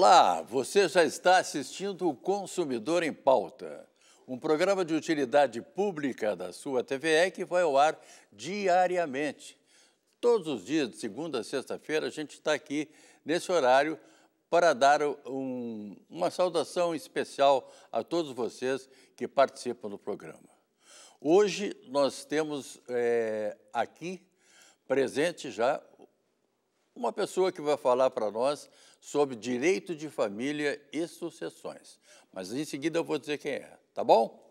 Olá, você já está assistindo o Consumidor em Pauta, um programa de utilidade pública da sua TVE que vai ao ar diariamente. Todos os dias, de segunda a sexta-feira, a gente está aqui nesse horário para dar um, uma saudação especial a todos vocês que participam do programa. Hoje nós temos é, aqui presente já uma pessoa que vai falar para nós sobre direito de família e sucessões. Mas em seguida eu vou dizer quem é, tá bom?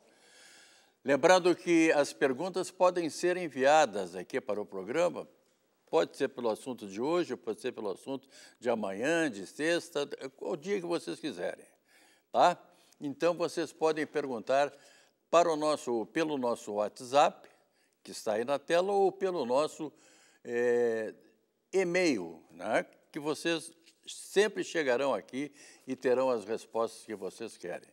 Lembrando que as perguntas podem ser enviadas aqui para o programa, pode ser pelo assunto de hoje, pode ser pelo assunto de amanhã, de sexta, o dia que vocês quiserem, tá? Então vocês podem perguntar para o nosso, pelo nosso WhatsApp, que está aí na tela, ou pelo nosso é, e-mail, né? que vocês sempre chegarão aqui e terão as respostas que vocês querem.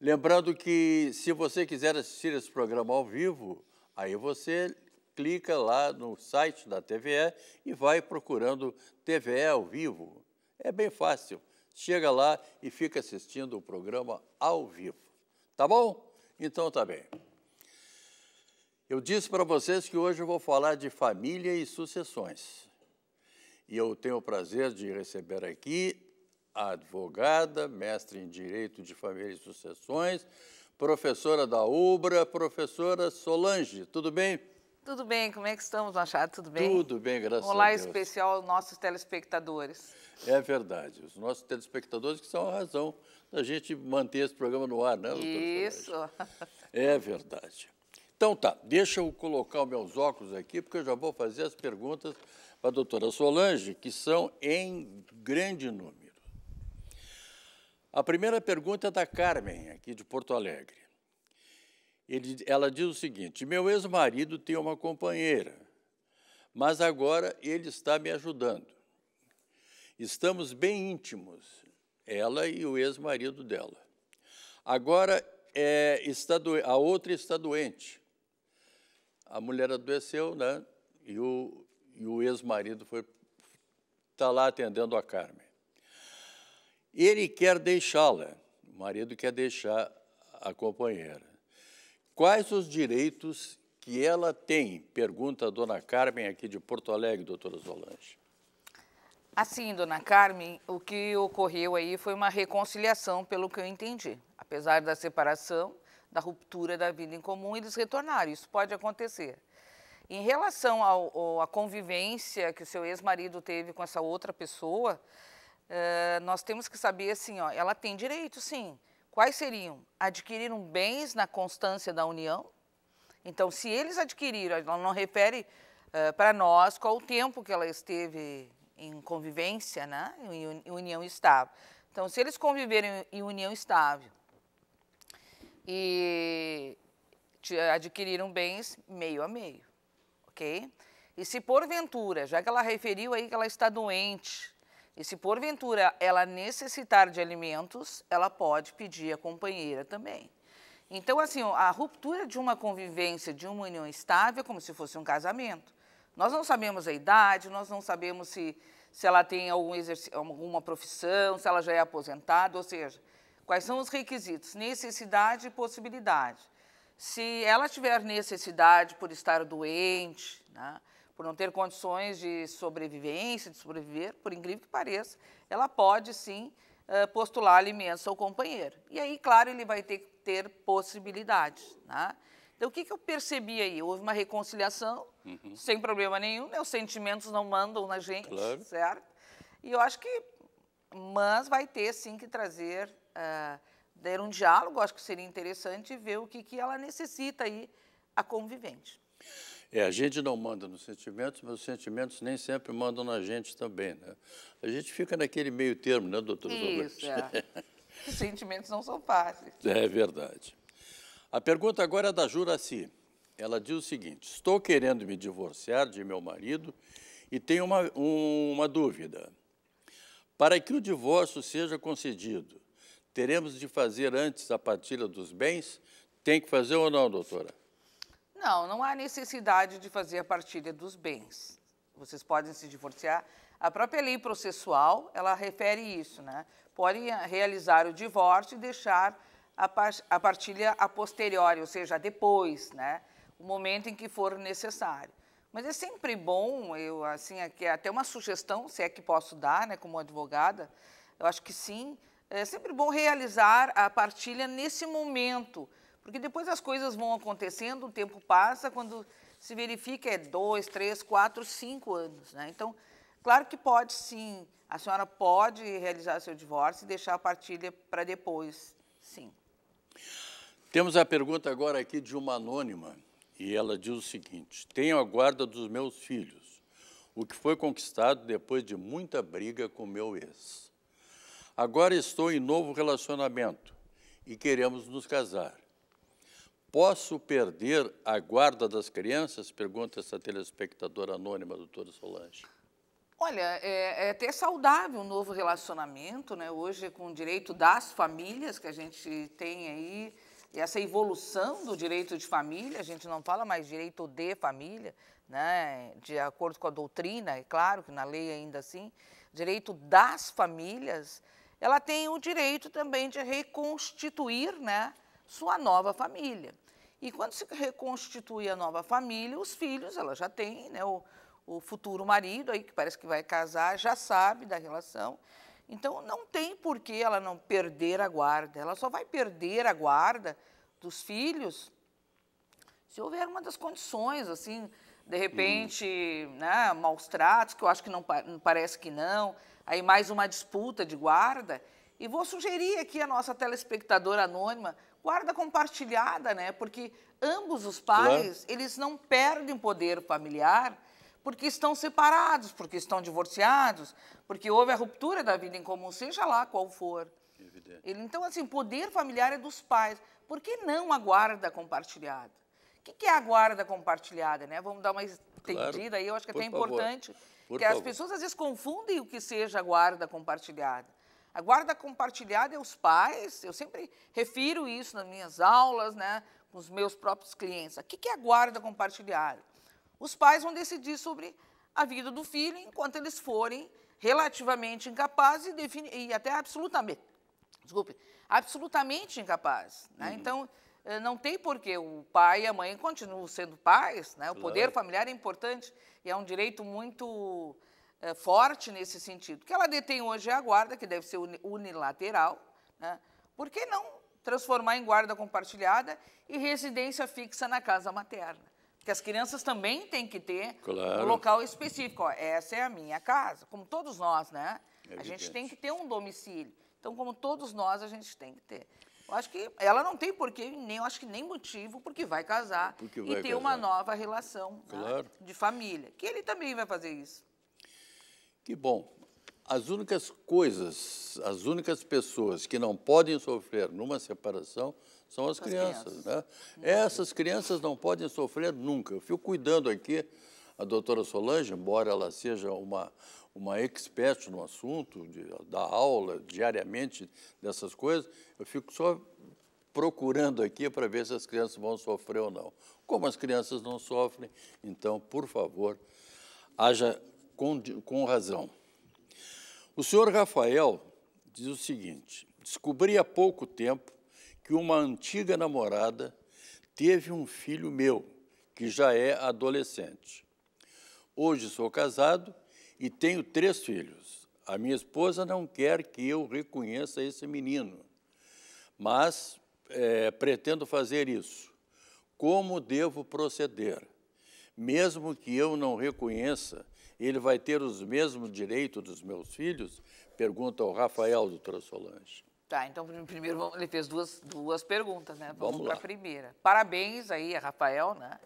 Lembrando que se você quiser assistir esse programa ao vivo, aí você clica lá no site da TVE e vai procurando TVE ao vivo. É bem fácil. Chega lá e fica assistindo o programa ao vivo. Tá bom? Então tá bem. Eu disse para vocês que hoje eu vou falar de família e sucessões. E eu tenho o prazer de receber aqui a advogada, mestre em Direito de Família e Sucessões, professora da UBRA, professora Solange. Tudo bem? Tudo bem, como é que estamos, Machado? Tudo bem? Tudo bem, graças Olá, a Deus. Olá especial aos nossos telespectadores. É verdade, os nossos telespectadores que são a razão da gente manter esse programa no ar, né, doutora Isso. É verdade. Então tá, deixa eu colocar meus óculos aqui, porque eu já vou fazer as perguntas para a doutora Solange, que são em grande número. A primeira pergunta é da Carmen, aqui de Porto Alegre. Ele, ela diz o seguinte: Meu ex-marido tem uma companheira, mas agora ele está me ajudando. Estamos bem íntimos, ela e o ex-marido dela. Agora é, está do, a outra está doente. A mulher adoeceu, né? E o e o ex-marido foi está lá atendendo a Carmen. Ele quer deixá-la, o marido quer deixar a companheira. Quais os direitos que ela tem? Pergunta a dona Carmen aqui de Porto Alegre, doutora Solange. Assim, dona Carmen, o que ocorreu aí foi uma reconciliação, pelo que eu entendi. Apesar da separação, da ruptura da vida em comum, eles retornaram. Isso pode acontecer. Em relação à convivência que o seu ex-marido teve com essa outra pessoa, uh, nós temos que saber assim, ó, ela tem direito, sim. Quais seriam? Adquiriram bens na constância da união. Então, se eles adquiriram, ela não refere uh, eh, para nós qual o tempo que ela esteve em convivência, né, em união estável. Então, se eles conviverem em união estável e adquiriram bens meio a meio. E se porventura, já que ela referiu aí que ela está doente, e se porventura ela necessitar de alimentos, ela pode pedir a companheira também. Então, assim, a ruptura de uma convivência, de uma união estável, é como se fosse um casamento. Nós não sabemos a idade, nós não sabemos se, se ela tem algum alguma profissão, se ela já é aposentada, ou seja, quais são os requisitos, necessidade e possibilidade se ela tiver necessidade por estar doente, né, por não ter condições de sobrevivência, de sobreviver, por incrível que pareça, ela pode sim eh, postular alimentos ao companheiro. E aí, claro, ele vai ter que ter possibilidades. Né? Então, o que, que eu percebi aí? Houve uma reconciliação, uhum. sem problema nenhum, né? os sentimentos não mandam na gente, claro. certo? E eu acho que, mas vai ter sim que trazer uh, ter um diálogo, acho que seria interessante ver o que, que ela necessita aí, a convivente. É, a gente não manda nos sentimentos, mas os sentimentos nem sempre mandam na gente também, né? A gente fica naquele meio termo, né, doutor Isso, é. Os sentimentos não são fáceis. É verdade. A pergunta agora é da Juraci. Ela diz o seguinte, estou querendo me divorciar de meu marido e tenho uma, um, uma dúvida. Para que o divórcio seja concedido, teremos de fazer antes a partilha dos bens? Tem que fazer ou não, doutora? Não, não há necessidade de fazer a partilha dos bens. Vocês podem se divorciar. A própria lei processual, ela refere isso, né? Podem eh, realizar o divórcio e deixar a partilha a posteriori, ou seja, depois, né? O momento em que for necessário. Mas é sempre bom, eu assim, aqui é até uma sugestão, se é que posso dar, né, como advogada, eu acho que sim, é sempre bom realizar a partilha nesse momento, porque depois as coisas vão acontecendo, o tempo passa, quando se verifica é dois, três, quatro, cinco anos. Né? Então, claro que pode sim, a senhora pode realizar seu divórcio e deixar a partilha para depois, sim. Temos a pergunta agora aqui de uma anônima, e ela diz o seguinte: Tenho a guarda dos meus filhos, o que foi conquistado depois de muita briga com meu ex. Agora estou em novo relacionamento e queremos nos casar. Posso perder a guarda das crianças? Pergunta essa telespectadora anônima, doutora Solange. Olha, é, é até saudável um novo relacionamento, né? Hoje, com o direito das famílias que a gente tem aí, essa evolução do direito de família, a gente não fala mais direito de família, né? De acordo com a doutrina, é claro que na lei ainda assim, direito das famílias ela tem o direito também de reconstituir né, sua nova família. E quando se reconstitui a nova família, os filhos, ela já tem, né, o, o futuro marido, aí que parece que vai casar, já sabe da relação. Então, não tem por que ela não perder a guarda. Ela só vai perder a guarda dos filhos se houver uma das condições, assim, de repente, hum. né, maus tratos, que eu acho que não parece que não, aí mais uma disputa de guarda. E vou sugerir aqui a nossa telespectadora anônima, guarda compartilhada, né? Porque ambos os pais, claro. eles não perdem poder familiar porque estão separados, porque estão divorciados, porque houve a ruptura da vida em comum, seja lá qual for. Evidente. Ele, então, assim, poder familiar é dos pais. Por que não a guarda compartilhada? O que, é a guarda compartilhada, né? Vamos dar uma estendida claro. aí, eu acho que é até favor. importante porque as pessoas às vezes confundem o que seja guarda compartilhada. A guarda compartilhada é os pais, eu sempre refiro isso nas minhas aulas, né, com os meus próprios clientes. O que é a guarda compartilhada? Os pais vão decidir sobre a vida do filho enquanto eles forem relativamente incapazes e, e até absolutamente, desculpe, absolutamente incapazes. Né? Uhum. Então, eh, não tem porquê. O pai e a mãe continuam sendo pais, né? o claro. poder familiar é importante e é um direito muito é, forte nesse sentido. O que ela detém hoje é a guarda, que deve ser unilateral. Né? Por que não transformar em guarda compartilhada e residência fixa na casa materna? Porque as crianças também têm que ter claro. um local específico. Ó, essa é a minha casa, como todos nós, né? É a gente tem que ter um domicílio. Então, como todos nós, a gente tem que ter. Eu acho que ela não tem porquê, nem eu acho que nem motivo, porque vai casar porque vai e ter uma nova relação né, claro. né, de família. Que ele também vai fazer isso. Que bom. As únicas coisas, as únicas pessoas que não podem sofrer numa separação são as, as crianças, crianças, né? Uhum. Essas crianças não podem sofrer nunca. Eu fico cuidando aqui a doutora Solange, embora ela seja uma uma expert no assunto, de, da aula diariamente dessas coisas, eu fico só procurando aqui para ver se as crianças vão sofrer ou não. Como as crianças não sofrem, então, por favor, haja com, com razão. O senhor Rafael diz o seguinte: descobri há pouco tempo que uma antiga namorada teve um filho meu, que já é adolescente. Hoje sou casado e tenho três filhos. A minha esposa não quer que eu reconheça esse menino, mas é, pretendo fazer isso. Como devo proceder? Mesmo que eu não reconheça, ele vai ter os mesmos direitos dos meus filhos? Pergunta ao Rafael do Solange. Tá, então primeiro ele fez duas, duas perguntas, né? Vamos, vamos para a primeira. Parabéns aí Rafael, né?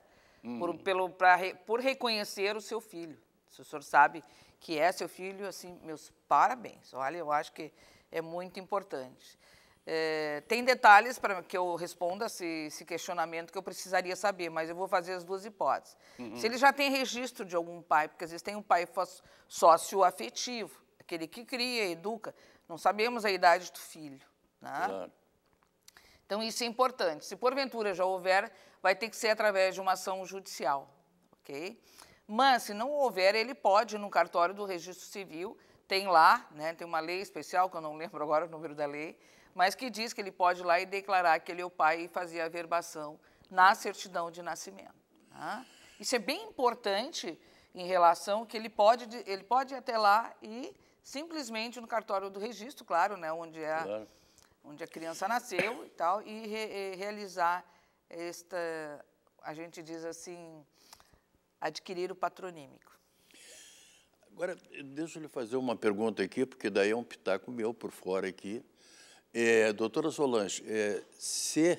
Hum. Por, pelo, pra, por reconhecer o seu filho. Se o senhor sabe que é seu filho, assim, meus parabéns. Olha, eu acho que é muito importante. É, tem detalhes para que eu responda esse, esse, questionamento que eu precisaria saber, mas eu vou fazer as duas hipóteses. Uhum. Se ele já tem registro de algum pai, porque às vezes tem um pai sócio afetivo, aquele que cria, educa, não sabemos a idade do filho. Né? Claro. Então, isso é importante. Se porventura já houver, vai ter que ser através de uma ação judicial. ok? Mas, se não houver, ele pode, no cartório do registro civil, tem lá, né, tem uma lei especial, que eu não lembro agora o número da lei, mas que diz que ele pode ir lá e declarar que ele é o pai e fazer a verbação na certidão de nascimento. Tá? Isso é bem importante em relação que ele pode, ele pode ir até lá e simplesmente no cartório do registro, claro, né, onde, é, claro. onde a criança nasceu e tal, e, re, e eh, realizar esta, a gente diz assim, adquirir o patronímico. Agora, deixa eu lhe fazer uma pergunta aqui, porque daí é um pitaco meu por fora aqui. É, doutora Solange, é, se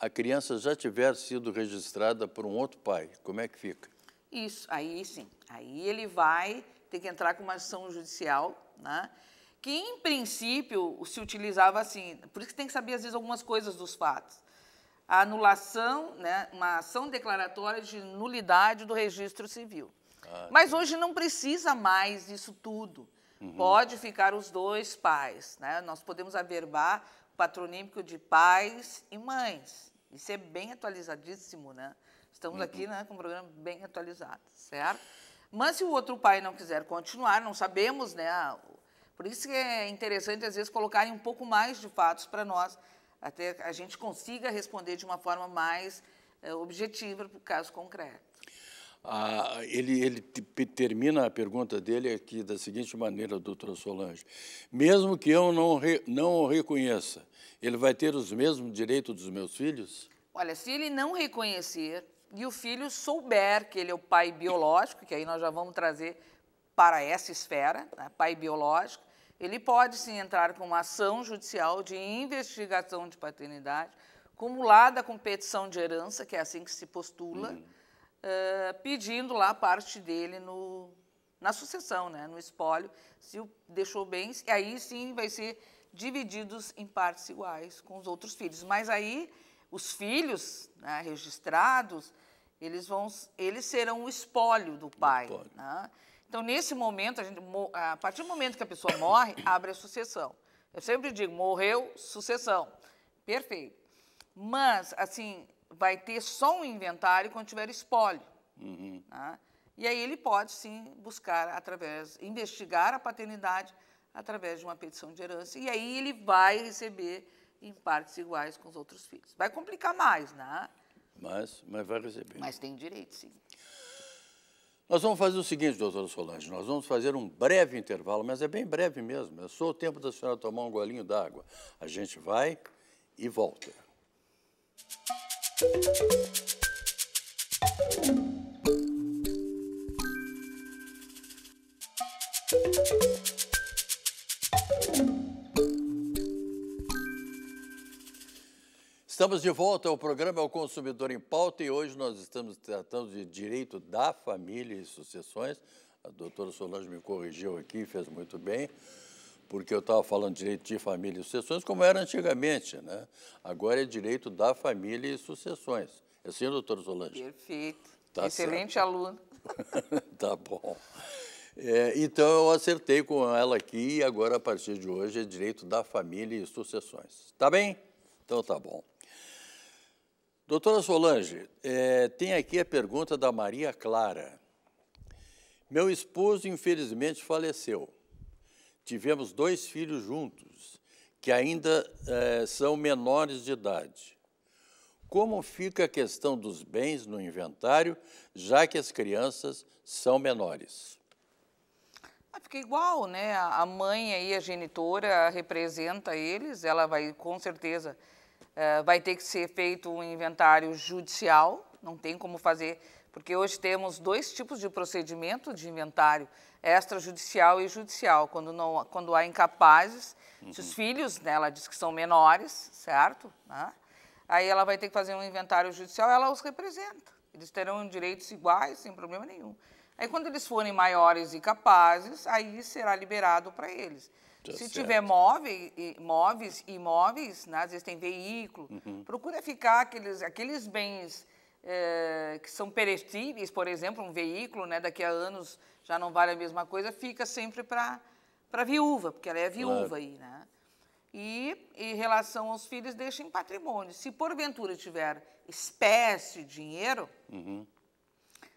a criança já tiver sido registrada por um outro pai, como é que fica? Isso, aí sim. Aí ele vai ter que entrar com uma ação judicial, né? que em princípio se utilizava assim, por isso que tem que saber às vezes algumas coisas dos fatos a anulação, né, uma ação declaratória de nulidade do registro civil. Ah, Mas hoje não precisa mais disso tudo. Uhum. Pode ficar os dois pais. Né? Nós podemos averbar o patronímico de pais e mães. Isso é bem atualizadíssimo, né? Estamos uhum. aqui né, com um programa bem atualizado, certo? Mas se o outro pai não quiser continuar, não sabemos, né? Por isso que é interessante, às vezes, colocarem um pouco mais de fatos para nós até a gente consiga responder de uma forma mais é, objetiva para o caso concreto. Ah, ele, ele termina a pergunta dele aqui da seguinte maneira, doutora Solange. Mesmo que eu não, re, não o reconheça, ele vai ter os mesmos direitos dos meus filhos? Olha, se ele não reconhecer e o filho souber que ele é o pai biológico, que aí nós já vamos trazer para essa esfera, né, pai biológico, ele pode sim entrar com uma ação judicial de investigação de paternidade, cumulada com petição de herança, que é assim que se postula, uhum. uh, pedindo lá parte dele no, na sucessão, né, no espólio, se o deixou bens, e aí sim vai ser divididos em partes iguais com os outros filhos. Mas aí os filhos né, registrados, eles, vão, eles serão o espólio do pai. Espólio. Né? Então, nesse momento, a, gente, a partir do momento que a pessoa morre, abre a sucessão. Eu sempre digo, morreu, sucessão. Perfeito. Mas, assim, vai ter só um inventário quando tiver espólio. Uhum. Tá? E aí ele pode, sim, buscar através, investigar a paternidade através de uma petição de herança. E aí ele vai receber em partes iguais com os outros filhos. Vai complicar mais, né? Mas, mas vai receber. Mas tem direito, sim. Nós vamos fazer o seguinte, doutora Solange, nós vamos fazer um breve intervalo, mas é bem breve mesmo, é só o tempo da senhora tomar um golinho d'água. A gente vai e volta. Música Estamos de volta ao programa ao é Consumidor em Pauta e hoje nós estamos tratando de direito da família e sucessões. A doutora Solange me corrigiu aqui, fez muito bem, porque eu estava falando direito de família e sucessões como era antigamente, né? Agora é direito da família e sucessões. É assim, doutora Solange? Perfeito. Tá Excelente certo. aluno. tá bom. É, então eu acertei com ela aqui e agora a partir de hoje é direito da família e sucessões. Tá bem? Então tá bom. Doutora Solange, é, tem aqui a pergunta da Maria Clara. Meu esposo, infelizmente, faleceu. Tivemos dois filhos juntos, que ainda é, são menores de idade. Como fica a questão dos bens no inventário, já que as crianças são menores? Ah, fica igual, né? A mãe aí, a genitora, representa eles, ela vai com certeza eh, vai ter que ser feito um inventário judicial, não tem como fazer, porque hoje temos dois tipos de procedimento de inventário, extrajudicial e judicial, quando, não, quando há incapazes, uhum. se os uhum. filhos, né, ela diz que são menores, certo? Né? Aí ela vai ter que fazer um inventário judicial, ela os representa, eles terão direitos iguais, sem problema nenhum. Aí quando eles forem maiores e capazes, aí será liberado para eles. Tá Se certo. tiver móveis, móveis imóveis, né? às vezes tem veículo, uhum. procura ficar aqueles, aqueles bens é, que são perecíveis, por exemplo, um veículo, né? daqui a anos já não vale a mesma coisa, fica sempre para a viúva, porque ela é viúva claro. aí, né? E em relação aos filhos, deixa em patrimônio. Se porventura tiver espécie, dinheiro, uhum.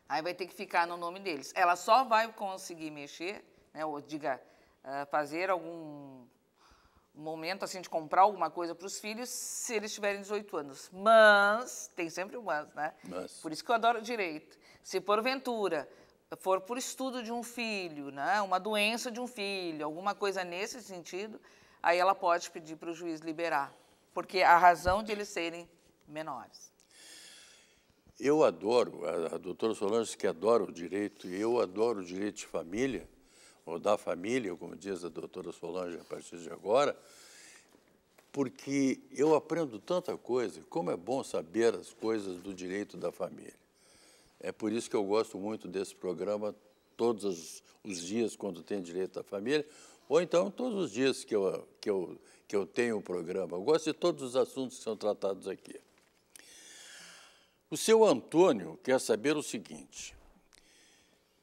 aí vai ter que ficar no nome deles. Ela só vai conseguir mexer, né, ou diga, eh, fazer algum momento assim de comprar alguma coisa para os filhos se eles tiverem 18 anos. Mas tem sempre um mas, né? Mas. Por isso que eu adoro direito. Se porventura for por estudo de um filho, né, uma doença de um filho, alguma coisa nesse sentido, aí ela pode pedir para o juiz liberar, porque a razão de eles serem menores. Eu adoro, a, a doutora Solange que adora o direito, e eu adoro o direito de família, ou da família, como diz a doutora Solange a partir de agora, porque eu aprendo tanta coisa, como é bom saber as coisas do direito da família. É por isso que eu gosto muito desse programa todos os, dias quando tem direito da família, ou então todos os dias que eu, que eu, que eu tenho o programa. Eu gosto de todos os assuntos que são tratados aqui. O seu Antônio quer saber o seguinte: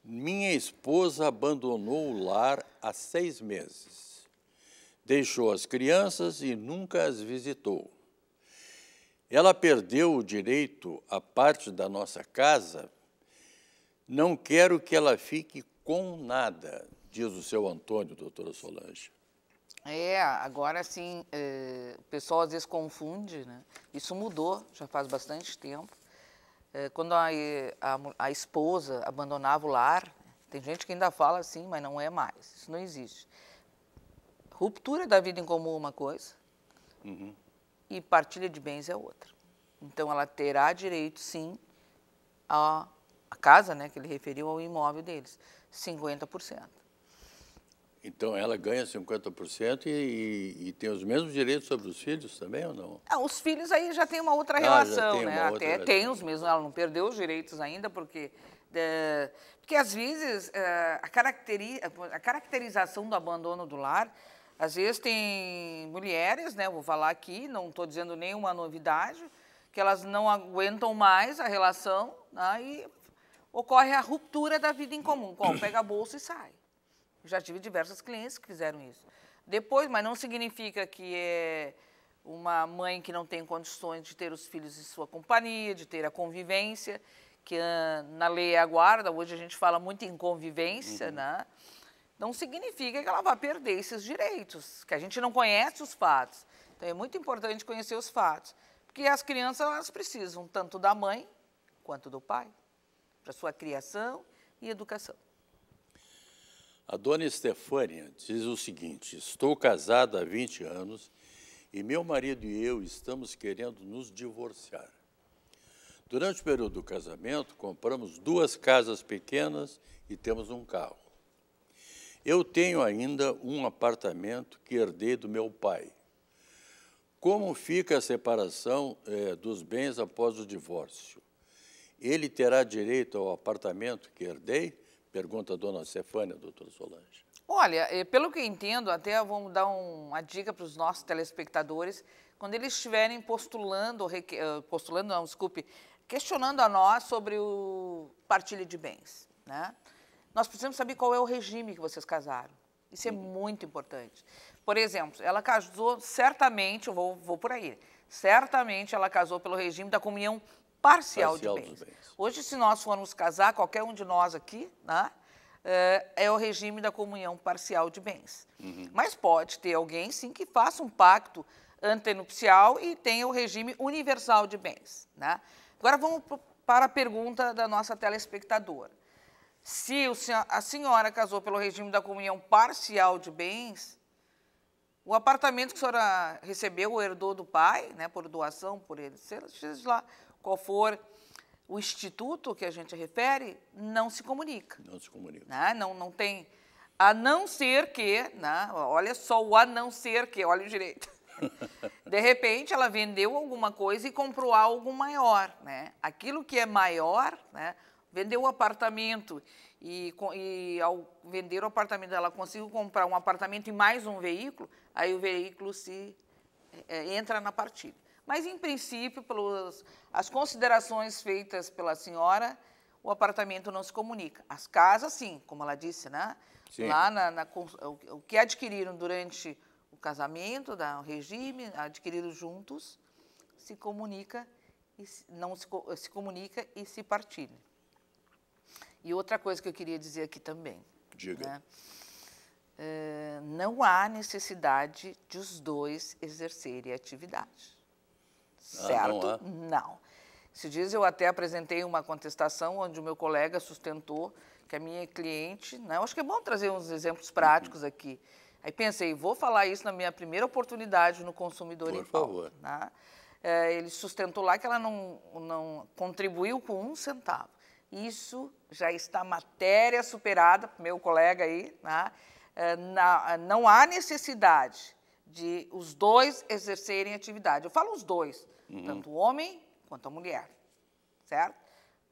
minha esposa abandonou o lar há seis meses. Deixou as crianças e nunca as visitou. Ela perdeu o direito à parte da nossa casa. Não quero que ela fique com nada, diz o seu Antônio, doutora Solange. É, agora sim, é, o pessoal às vezes confunde, né? Isso mudou, já faz bastante tempo. É, quando a, a, a esposa abandonava o lar, tem gente que ainda fala assim, mas não é mais, isso não existe. Ruptura da vida em comum é uma coisa uhum. e partilha de bens é outra. Então ela terá direito, sim, à casa, né, que ele referiu ao imóvel deles, 50%. Então ela ganha 50% e, e, e, tem os mesmos direitos sobre os filhos também ou não? Ah, os filhos aí já tem uma outra ah, relação, tem né? Até outra relação. tem os mesmos, ela não perdeu os direitos ainda, porque. É, porque às vezes é, a, caracteri a caracterização do abandono do lar, às vezes tem mulheres, né? Vou falar aqui, não estou dizendo nenhuma novidade, que elas não aguentam mais a relação né, e ocorre a ruptura da vida em comum. Qual? Pega a bolsa e sai. Já tive diversas clientes que fizeram isso. Depois, mas não significa que é uma mãe que não tem condições de ter os filhos em sua companhia, de ter a convivência, que na lei é hoje a gente fala muito em convivência, uhum. né? Não significa que ela vá perder esses direitos, que a gente não conhece os fatos. Então é muito importante conhecer os fatos, porque as crianças elas precisam tanto da mãe quanto do pai para sua criação e educação. A dona Estefânia diz o seguinte: Estou casada há 20 anos e meu marido e eu estamos querendo nos divorciar. Durante o período do casamento, compramos duas casas pequenas e temos um carro. Eu tenho ainda um apartamento que herdei do meu pai. Como fica a separação eh, dos bens após o divórcio? Ele terá direito ao apartamento que herdei? Pergunta a dona Cefânia, doutora Solange. Olha, eh, pelo que entendo, até vamos dar uma dica para os nossos telespectadores, quando eles estiverem postulando, eh, postulando não, desculpe, questionando a nós sobre o partilho de bens, né? Nós precisamos saber qual é o regime que vocês casaram. Isso é uhum. muito importante. Por exemplo, ela casou certamente, eu vou, vou por aí, certamente ela casou pelo regime da comunhão parcial, parcial de bens. bens. Hoje, se nós formos casar, qualquer um de nós aqui, né, é, é o regime da comunhão parcial de bens. Uhum. Mas pode ter alguém, sim, que faça um pacto antenupcial e tenha o regime universal de bens. Né? Agora vamos para a pergunta da nossa telespectadora. Se a senhora casou pelo regime da comunhão parcial de bens, o apartamento que a senhora recebeu ou herdou do pai, né, por doação, por ele, seja lá qual for o instituto que a gente refere, não se comunica. Não se comunica. Né? Não, não tem. A não ser que, né? olha só o a não ser que, olha o direito. De repente, ela vendeu alguma coisa e comprou algo maior. Né? Aquilo que é maior, né? vendeu o apartamento e, e, ao vender o apartamento ela conseguiu comprar um apartamento e mais um veículo, aí o veículo se é, é entra na partida. Mas, em princípio, pelas as considerações feitas pela senhora, o apartamento não se comunica. As casas, sim, como ela disse, né? Sim. Lá na, na, o que adquiriram durante o casamento, da, o regime, adquiriram juntos, se comunica e não se, se comunica e se partilha. E outra coisa que eu queria dizer aqui também. Diga. Né? É, não há necessidade de os dois exercerem atividade certo? Ah, não, ah. não. Se diz, eu até apresentei uma contestação onde o meu colega sustentou que a minha cliente, né, acho que é bom trazer uns exemplos práticos aqui. Aí pensei, vou falar isso na minha primeira oportunidade no consumidor Por em favor. né? é, ele sustentou lá que ela não, não contribuiu com um centavo. Isso já está matéria superada, meu colega aí, né? é, na, não há necessidade de os dois exercerem atividade. Eu falo os dois, uhum. tanto o homem quanto a mulher, certo?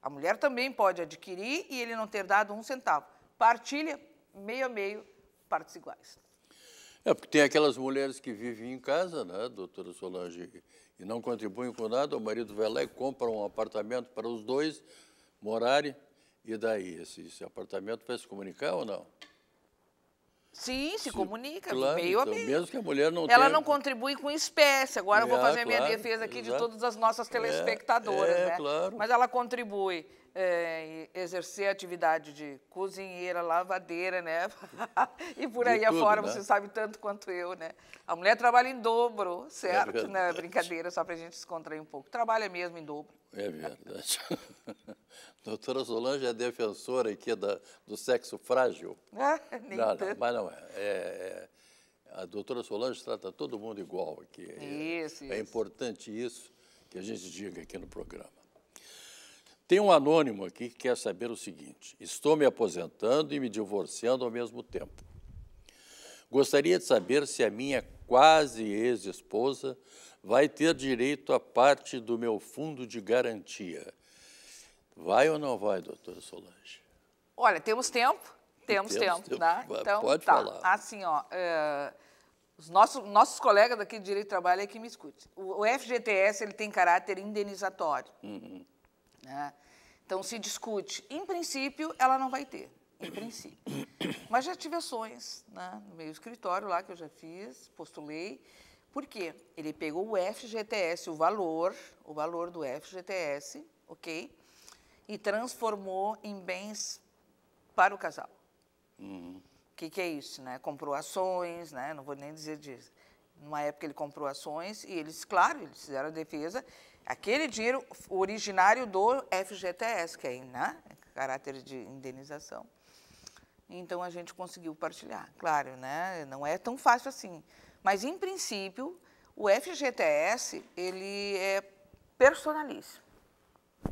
A mulher também pode adquirir e ele não ter dado um centavo. Partilha, meio a meio, partes iguais. É, porque tem aquelas mulheres que vivem em casa, né, doutora Solange, e não contribuem com nada, o marido vai lá e compra um apartamento para os dois morarem, e daí esse, esse apartamento vai se comunicar ou não? Sim, se, comunica, claro, meio então, a meio. Mesmo que a mulher não Ela tenha... não contribui com espécie. Agora é, eu vou é, fazer claro, minha defesa aqui exato. de todas as nossas é, telespectadoras, é, é, né? Claro. Mas ela contribui é, exercer a atividade de cozinheira, lavadeira, né? e por aí afora né? você sabe tanto quanto eu, né? A mulher trabalha em dobro, é certo? É Brincadeira, só para a gente descontrair um pouco. Trabalha mesmo em dobro. É verdade. Doutora Solange é defensora aqui da, do sexo frágil. Ah, nem não, não, mas não é. é. é. A doutora Solange trata todo mundo igual aqui. É, isso, é, isso. é importante isso que a gente diga aqui no programa. Tem um anônimo aqui que quer saber o seguinte: estou me aposentando e me divorciando ao mesmo tempo. Gostaria de saber se a minha quase ex-esposa vai ter direito a parte do meu fundo de garantia. Vai ou não vai, doutora Solange? Olha, temos tempo. Temos, temos tempo, tempo, né? Então, Pode tá. falar. Assim, ó, é, os nossos, nossos colegas daqui de Direito do Trabalho é que me escute. O, o FGTS, ele tem caráter indenizatório. Uhum. Né? Então, se discute. Em princípio, ela não vai ter, em princípio. Mas já tive ações né, no meu escritório lá, que eu já fiz, postulei. Por quê? Ele pegou o FGTS, o valor, o valor do FGTS, ok? E transformou em bens para o casal. Hum. O uhum. que, que é isso, né? Comprou ações, né? Não vou nem dizer disso. Numa época ele comprou ações e eles, claro, eles fizeram a defesa aquele dinheiro originário do FGTS, que é né, caráter de indenização. Então a gente conseguiu partilhar. Claro, né, não é tão fácil assim. Mas em princípio, o FGTS ele é personalíssimo.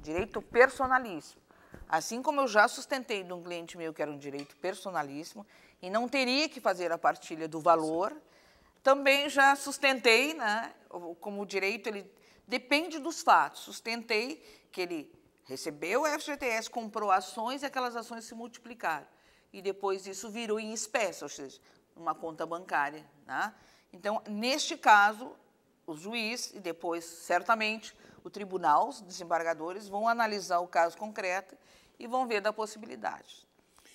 Direito personalíssimo. Assim como eu já sustentei de um cliente meu que era um direito personalíssimo e não teria que fazer a partilha do valor, também já sustentei, né, como o direito ele Depende dos fatos. Sustentei que ele recebeu o FGTS, comprou ações e aquelas ações se multiplicaram. E depois isso virou em espécie, ou seja, uma conta bancária. Né? Então, neste caso, o juiz e depois, certamente, o tribunal, os desembargadores, vão analisar o caso concreto e vão ver da possibilidade.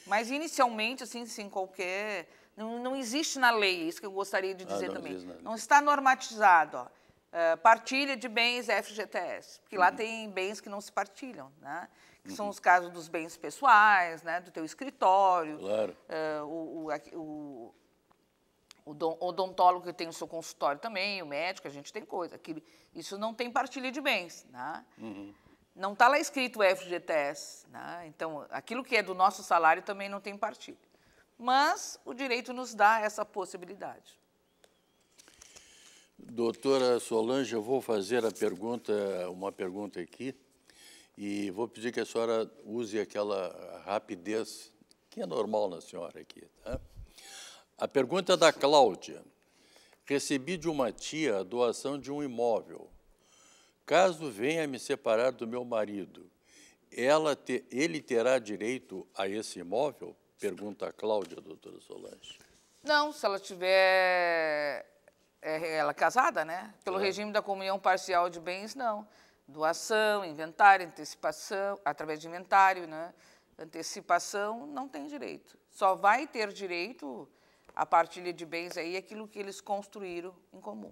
Mas, inicialmente, assim, sem qualquer... Não, não existe na lei, isso que eu gostaria de ah, dizer ah, não também. Não está normatizado. Ó. Ah, partilha de bens FGTS, porque uhum. lá tem bens que não se partilham, né? que uhum. são os casos dos bens pessoais, né? do teu escritório, claro. uh, o, o, o, o don, odontólogo que tem o seu consultório também, o médico, a gente tem coisa. Aquilo, isso não tem partilha de bens. Né? Uhum. Não está lá escrito FGTS. Né? Então, aquilo que é do nosso salário também não tem partilha. Mas o direito nos dá essa possibilidade. Doutora Solange, eu vou fazer a pergunta, uma pergunta aqui, e vou pedir que a senhora use aquela rapidez que é normal na senhora aqui. Tá? A pergunta é da Cláudia. Recebi de uma tia a doação de um imóvel. Caso venha me separar do meu marido, te, ele terá direito a esse imóvel? Pergunta a Cláudia, doutora Solange. Não, se ela tiver é, ela é casada, né? Pelo é. regime da comunhão parcial de bens, não. Doação, inventário, antecipação, através de inventário, né? Antecipação não tem direito. Só vai ter direito a partilha de bens aí aquilo que eles construíram em comum.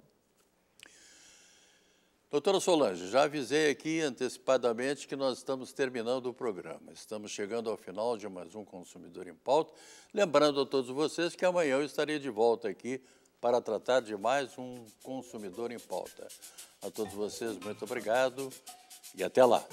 Doutora Solange, já avisei aqui antecipadamente que nós estamos terminando o programa. Estamos chegando ao final de mais um Consumidor em Pauta. Lembrando a todos vocês que amanhã eu estarei de volta aqui para tratar de mais um consumidor em pauta. A todos vocês, muito obrigado e até lá.